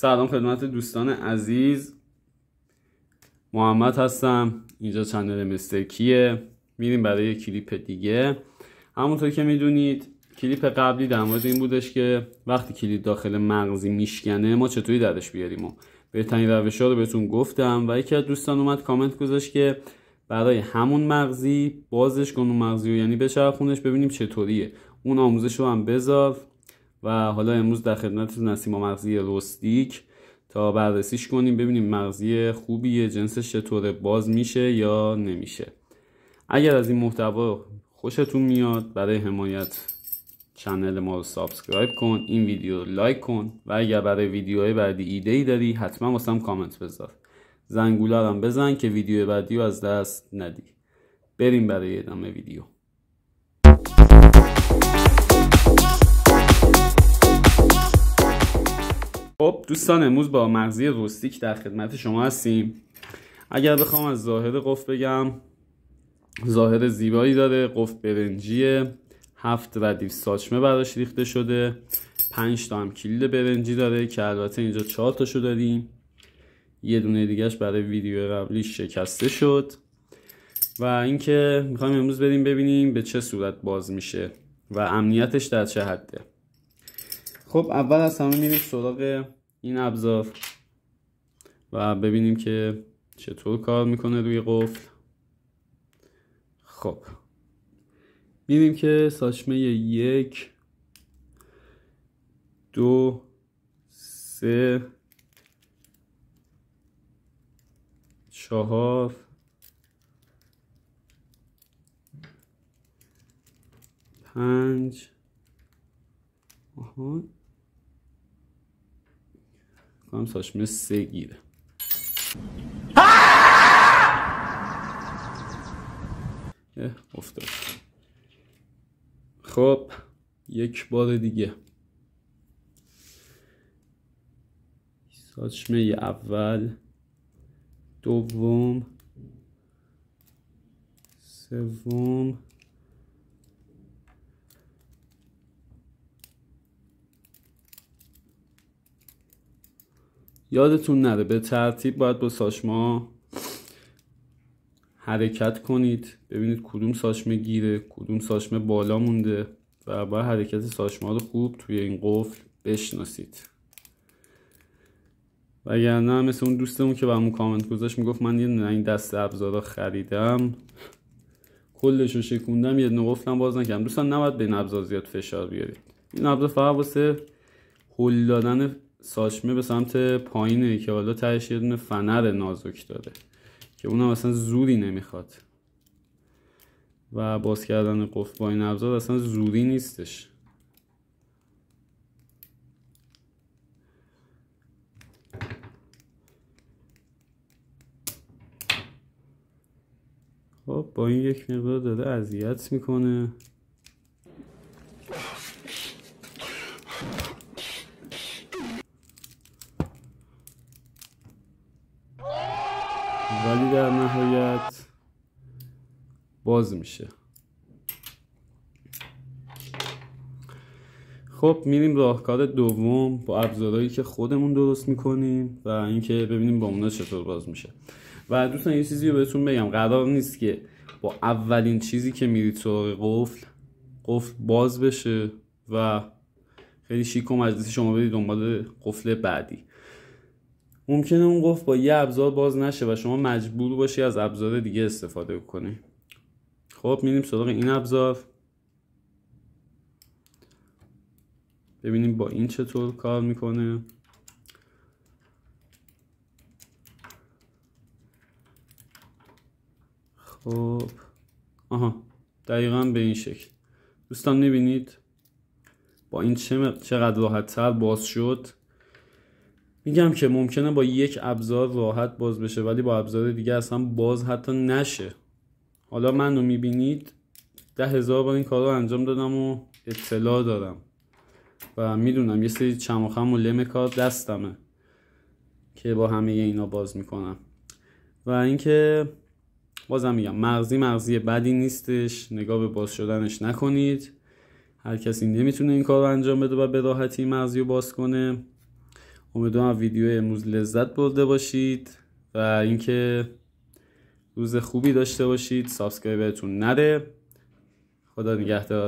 سلام خدمت دوستان عزیز محمد هستم اینجا چنل مستر کیه میریم برای کلیپ دیگه همونطور که میدونید کلیپ قبلی در مورد این بودش که وقتی کلید داخل مغزی میشکنه ما چطوری درش بیاریم و بهترین روش ها رو بهتون گفتم و یکی از دوستان اومد کامنت گذاشت که برای همون مغزی بازش کن اون مغزی رو یعنی بچرخونش ببینیم چطوریه اون آموزش رو هم بذار و حالا امروز در خدمتتون هستیم مغزی روستیک تا بررسیش کنیم ببینیم مغزی خوبیه جنسش چطور باز میشه یا نمیشه اگر از این محتوا خوشتون میاد برای حمایت چنل ما رو سابسکرایب کن این ویدیو رو لایک کن و اگر برای ویدیوهای بعدی ایده ای داری حتما واسم کامنت بذار زنگولارم بزن که ویدیو بعدی رو از دست ندی بریم برای ادامه ویدیو خب دوستان امروز با مغزی روستیک در خدمت شما هستیم اگر بخوام از ظاهر قف بگم ظاهر زیبایی داره قف برنجیه هفت ردیف ساچمه براش ریخته شده پنج تا هم کلید برنجی داره که البته اینجا چهار تاشو داریم یه دونه دیگهش برای ویدیو قبلی شکسته شد و اینکه میخوایم امروز بریم ببینیم به چه صورت باز میشه و امنیتش در چه حده خب اول از همه میریم سراغ این ابزار و ببینیم که چطور کار میکنه روی قفل خب میبینیم که ساچمه یک دو سه چهار پنج آهان کنم ساشمه سه گیره افتاد خب یک بار دیگه ساشمه اول دوم سوم یادتون نره به ترتیب باید با ساشما حرکت کنید ببینید کدوم ساشمه گیره کدوم ساشمه بالا مونده و باید حرکت ساشما رو خوب توی این قفل بشناسید وگرنه مثل اون دوستمون که برمون کامنت گذاشت میگفت من یه این دست ابزارا خریدم کلش رو شکوندم یه دونه قفلم باز نکردم دوستان نباید به این ابزار زیاد فشار بیارید این ابزار فقط واسه هل دادن ساچمه به سمت پایینه که حالا تهش یه دونه فنر نازک داره که اونم اصلا زوری نمیخواد و باز کردن قفل با این ابزار اصلا زوری نیستش خب با این یک مقدار داره اذیت میکنه ولی در نهایت باز میشه خب میریم راهکار دوم با ابزارهایی که خودمون درست میکنیم و اینکه ببینیم با اونا چطور باز میشه و دوستان یه چیزی رو بهتون بگم قرار نیست که با اولین چیزی که میرید سراغ قفل قفل باز بشه و خیلی شیک و مجلسی شما برید دنبال قفل بعدی ممکنه اون گفت با یه ابزار باز نشه و شما مجبور باشی از ابزار دیگه استفاده کنی خب میریم سراغ این ابزار ببینیم با این چطور کار میکنه خب آها دقیقا به این شکل دوستان میبینید با این چقدر راحت تر باز شد میگم که ممکنه با یک ابزار راحت باز بشه ولی با ابزار دیگه اصلا باز حتی نشه حالا منو میبینید ده هزار بار این کار رو انجام دادم و اطلاع دارم و میدونم یه سری چماخم و لم کار دستمه که با همه اینا باز میکنم و اینکه بازم میگم مغزی مغزی بدی نیستش نگاه به باز شدنش نکنید هر کسی نمیتونه این کار رو انجام بده و به راحتی مغزی رو باز کنه امیدوارم ویدیو امروز لذت برده باشید و اینکه روز خوبی داشته باشید سابسکرایبتون نره خدا نگهدار